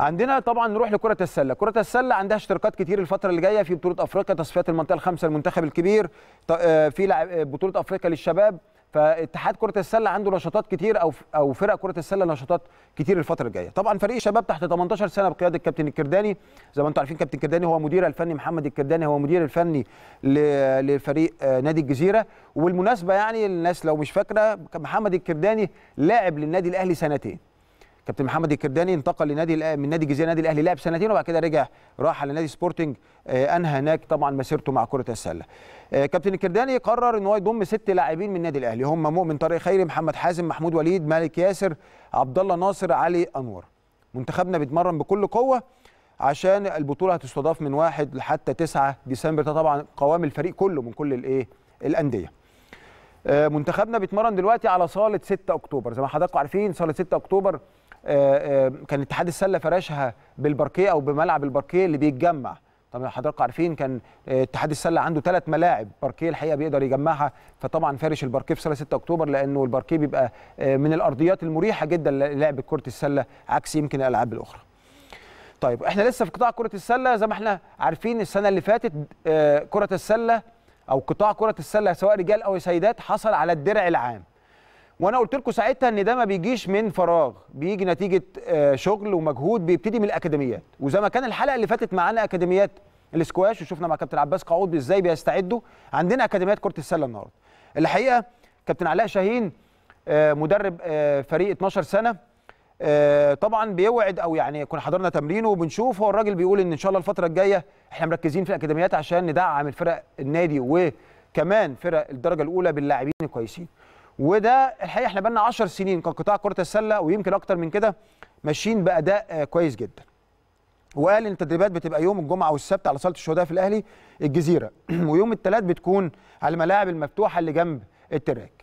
عندنا طبعا نروح لكره السله كره السله عندها اشتراكات كتير الفتره اللي جايه في بطوله افريقيا تصفيات المنطقه الخامسه المنتخب الكبير آه، في آه، بطوله افريقيا للشباب فاتحاد كره السله عنده نشاطات كتير او او فرق كره السله نشاطات كتير الفتره الجايه طبعا فريق الشباب تحت 18 سنه بقياده الكابتن الكرداني زي ما انتم عارفين كابتن الكرداني هو مدير الفني محمد الكرداني هو مدير الفني لفريق آه، نادي الجزيره وبالمناسبه يعني الناس لو مش فاكره محمد الكرداني لاعب للنادي الاهلي سنتين كابتن محمد الكرداني انتقل لنادي من نادي الجزيره نادي الاهلي لعب سنتين وبعد كده رجع راح على نادي سبورتنج آه، انهى هناك طبعا مسيرته مع كره السله. آه، كابتن الكرداني قرر ان هو يضم ست لاعبين من النادي الاهلي هم مؤمن طارق خيري محمد حازم محمود وليد مالك ياسر عبد الله ناصر علي انور. منتخبنا بيتمرن بكل قوه عشان البطوله هتستضاف من 1 لحتى 9 ديسمبر ده طبعا قوام الفريق كله من كل الايه الانديه. آه، منتخبنا بيتمرن دلوقتي على صاله 6 اكتوبر زي ما حضراتكم عارفين صاله 6 اكتوبر آه، آه، كان اتحاد السله فراشها بالباركيه او بملعب الباركيه اللي بيتجمع طبعا حضراتكم عارفين كان اتحاد السله عنده ثلاث ملاعب باركيه الحقيقه بيقدر يجمعها فطبعا فارش الباركيه في سنه 6 اكتوبر لانه الباركيه بيبقى آه، من الارضيات المريحه جدا للعب كره السله عكس يمكن الالعاب الاخرى. طيب احنا لسه في قطاع كره السله زي ما احنا عارفين السنه اللي فاتت كره السله او قطاع كره السله سواء رجال او سيدات حصل على الدرع العام. وانا قلت لكم ساعتها ان ده ما بيجيش من فراغ بيجي نتيجه آه، شغل ومجهود بيبتدي من الاكاديميات وزي ما كان الحلقه اللي فاتت معانا اكاديميات الاسكواش وشفنا مع كابتن عباس قعود ازاي بيستعدوا عندنا اكاديميات كره السله النهارده الحقيقه كابتن علاء شاهين آه، مدرب آه، فريق 12 سنه طبعا بيوعد او يعني كنا حضرنا تمرينه وبنشوف هو الراجل بيقول ان ان شاء الله الفتره الجايه احنا مركزين في الاكاديميات عشان ندعم الفرق النادي وكمان فرق الدرجه الاولى باللاعبين الكويسين وده الحقيقه احنا بقالنا 10 سنين كقطاع كره السله ويمكن اكتر من كده ماشيين باداء آه، كويس جدا وقال ان التدريبات بتبقى يوم الجمعه والسبت على صاله الشهداء في الاهلي الجزيره ويوم الثلاث بتكون على الملاعب المفتوحه اللي جنب التراك